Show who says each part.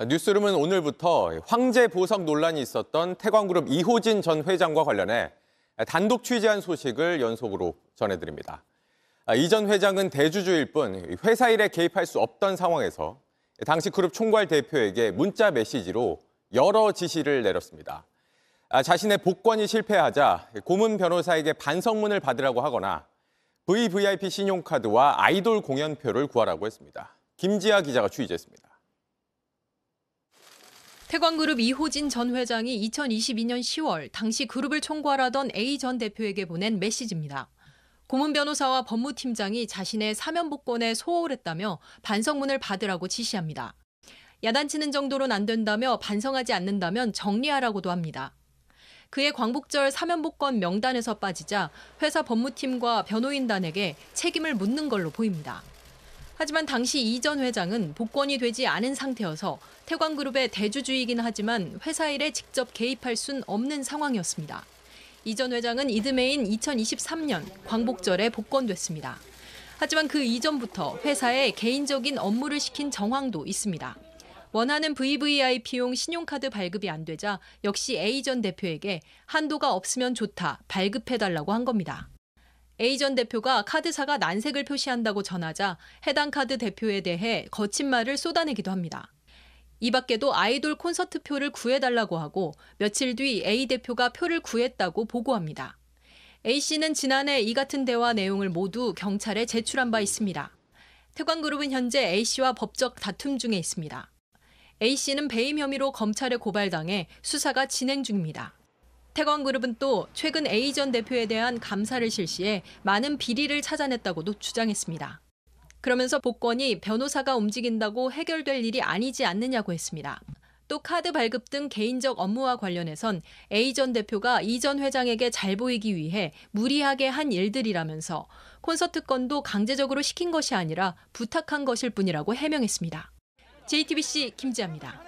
Speaker 1: 아, 뉴스룸은 오늘부터 황제 보석 논란이 있었던 태광그룹 이호진 전 회장과 관련해 단독 취재한 소식을 연속으로 전해드립니다. 아, 이전 회장은 대주주일 뿐 회사 일에 개입할 수 없던 상황에서 당시 그룹 총괄 대표에게 문자 메시지로 여러 지시를 내렸습니다. 아, 자신의 복권이 실패하자 고문 변호사에게 반성문을 받으라고 하거나 VVIP 신용카드와 아이돌 공연표를 구하라고 했습니다. 김지아 기자가 취재했습니다.
Speaker 2: 태광그룹 이호진 전 회장이 2022년 10월 당시 그룹을 총괄하던 A 전 대표에게 보낸 메시지입니다. 고문 변호사와 법무팀장이 자신의 사면 복권에 소홀했다며 반성문을 받으라고 지시합니다. 야단치는 정도로는 안 된다며 반성하지 않는다면 정리하라고도 합니다. 그의 광복절 사면복권 명단에서 빠지자 회사 법무팀과 변호인단에게 책임을 묻는 걸로 보입니다. 하지만 당시 이 전 회장은 복권이 되지 않은 상태여서 태광그룹의 대주주이긴 하지만 회사 일에 직접 개입할 순 없는 상황이었습니다. 이전 회장은 이듬해인 2023년 광복절에 복권됐습니다. 하지만 그 이전부터 회사에 개인적인 업무를 시킨 정황도 있습니다. 원하는 VVIP용 신용카드 발급이 안 되자 역시 A전 대표에게 한도가 없으면 좋다, 발급해달라고 한 겁니다. A전 대표가 카드사가 난색을 표시한다고 전하자 해당 카드 대표에 대해 거친 말을 쏟아내기도 합니다. 이 밖에도 아이돌 콘서트 표를 구해달라고 하고 며칠 뒤 A 대표가 표를 구했다고 보고합니다. A씨는 지난해 이 같은 대화 내용을 모두 경찰에 제출한 바 있습니다. 태광그룹은 현재 A씨와 법적 다툼 중에 있습니다. A씨는 배임 혐의로 검찰에 고발당해 수사가 진행 중입니다. 태광그룹은 또 최근 에이전 대표에 대한 감사를 실시해 많은 비리를 찾아냈다고도 주장했습니다. 그러면서 복권이 변호사가 움직인다고 해결될 일이 아니지 않느냐고 했습니다. 또 카드 발급 등 개인적 업무와 관련해선 A 전 대표가 이전 회장에게 잘 보이기 위해 무리하게 한 일들이라면서 콘서트 건도 강제적으로 시킨 것이 아니라 부탁한 것일 뿐이라고 해명했습니다. JTBC 김지아입니다.